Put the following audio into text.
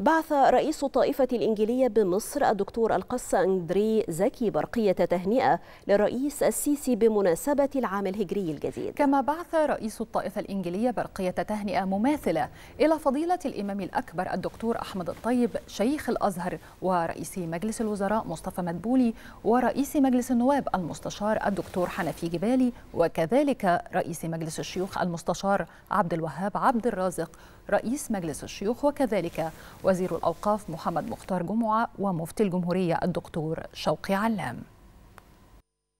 بعث رئيس الطائفة الإنجيلية بمصر الدكتور القس أندري زكي برقية تهنئة للرئيس السيسي بمناسبة العام الهجري الجديد كما بعث رئيس الطائفة الإنجيلية برقية تهنئة مماثلة إلى فضيلة الإمام الأكبر الدكتور أحمد الطيب شيخ الأزهر ورئيس مجلس الوزراء مصطفى مدبولي ورئيس مجلس النواب المستشار الدكتور حنفي جبالي وكذلك رئيس مجلس الشيوخ المستشار عبد الوهاب عبد الرازق رئيس مجلس الشيوخ وكذلك وزير الأوقاف محمد مختار جمعة ومفتي الجمهورية الدكتور شوقي علام